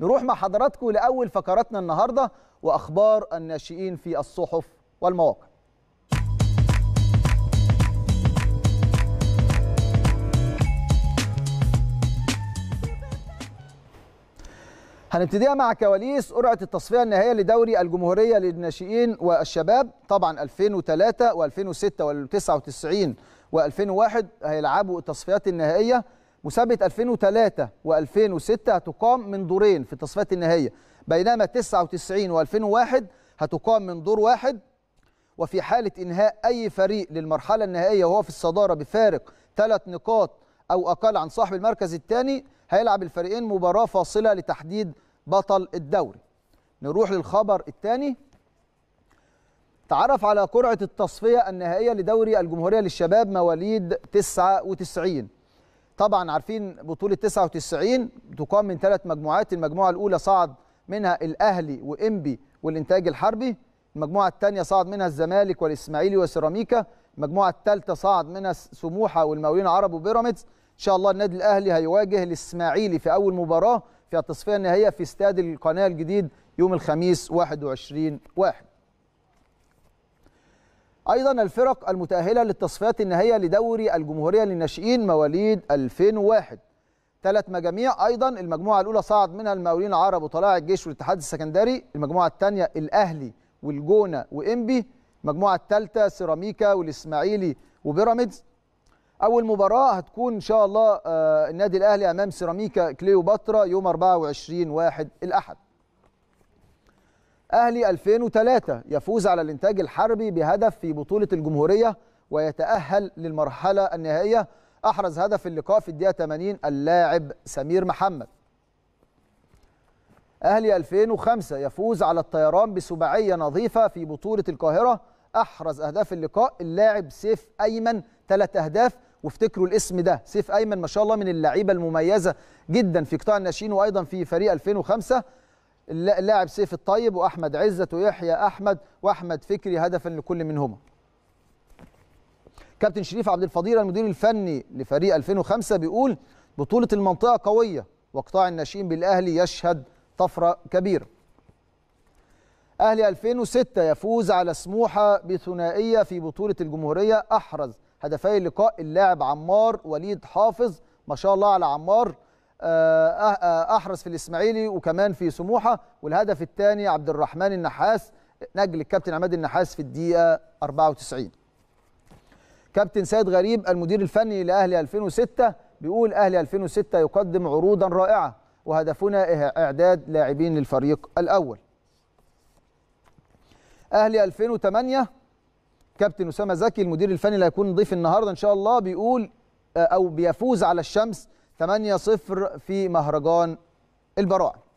نروح مع حضراتكم لأول فقراتنا النهاردة وأخبار الناشئين في الصحف والمواقع هنبتديها مع كواليس قرعه التصفيه النهائيه لدوري الجمهوريه للناشئين والشباب طبعا 2003 و2006 و99 و2001 هيلعبوا التصفيات النهائيه مسابقه 2003 و2006 هتقام من دورين في التصفيات النهائيه بينما 99 و2001 هتقام من دور واحد وفي حاله انهاء اي فريق للمرحله النهائيه وهو في الصداره بفارق ثلاث نقاط او اقل عن صاحب المركز الثاني هيلعب الفريقين مباراه فاصله لتحديد بطل الدوري نروح للخبر الثاني تعرف على قرعه التصفيه النهائيه لدوري الجمهوريه للشباب مواليد 99 طبعا عارفين بطوله 99 تقام من ثلاث مجموعات المجموعه الاولى صعد منها الاهلي وانبي والانتاج الحربي المجموعه الثانيه صعد منها الزمالك والاسماعيلي وسيراميكا المجموعه الثالثه صعد منها سموحه والمقاولين العرب وبيراميدز ان شاء الله النادي الاهلي هيواجه الاسماعيلي في اول مباراه في التصفيه النهائيه في استاد القناه الجديد يوم الخميس 21 واحد ايضا الفرق المتاهله للتصفيات النهائيه لدوري الجمهوريه للناشئين مواليد 2001 ثلاث مجاميع ايضا المجموعه الاولى صعد منها المقاولين العرب وطلائع الجيش والاتحاد السكندري المجموعه الثانيه الاهلي والجونه وانبي المجموعه الثالثه سيراميكا والاسماعيلي وبيراميدز اول مباراه هتكون ان شاء الله آه، النادي الاهلي امام سيراميكا كليوباترا يوم 24 واحد الاحد أهلي 2003 يفوز على الإنتاج الحربي بهدف في بطولة الجمهورية ويتأهل للمرحلة النهائية أحرز هدف اللقاء في الدقيقة 80 اللاعب سمير محمد أهلي 2005 يفوز على الطيران بسباعية نظيفة في بطولة القاهرة أحرز أهداف اللقاء اللاعب سيف أيمن ثلاث أهداف وافتكروا الاسم ده سيف أيمن ما شاء الله من اللعيبة المميزة جدا في قطاع الناشئين وأيضا في فريق 2005 اللاعب سيف الطيب واحمد عزت ويحيى احمد واحمد فكري هدفا لكل منهما كابتن شريف عبد الفضيل المدير الفني لفريق 2005 بيقول بطولة المنطقة قوية وقطاع الناشئين بالأهلي يشهد طفرة كبيرة أهلي 2006 يفوز على سموحة بثنائية في بطولة الجمهورية أحرز هدفي اللقاء اللاعب عمار وليد حافظ ما شاء الله على عمار آه، آه، احرز في الاسماعيلي وكمان في سموحه والهدف الثاني عبد الرحمن النحاس نجل الكابتن عماد النحاس في الدقيقه 94 كابتن سيد غريب المدير الفني لاهلي 2006 بيقول اهلي 2006 يقدم عروضا رائعه وهدفنا إه-، اعداد لاعبين للفريق الاول اهلي 2008 كابتن اسامه زكي المدير الفني اللي هيكون ضيف النهارده ان شاء الله بيقول او بيفوز على الشمس 8-0 في مهرجان البراعم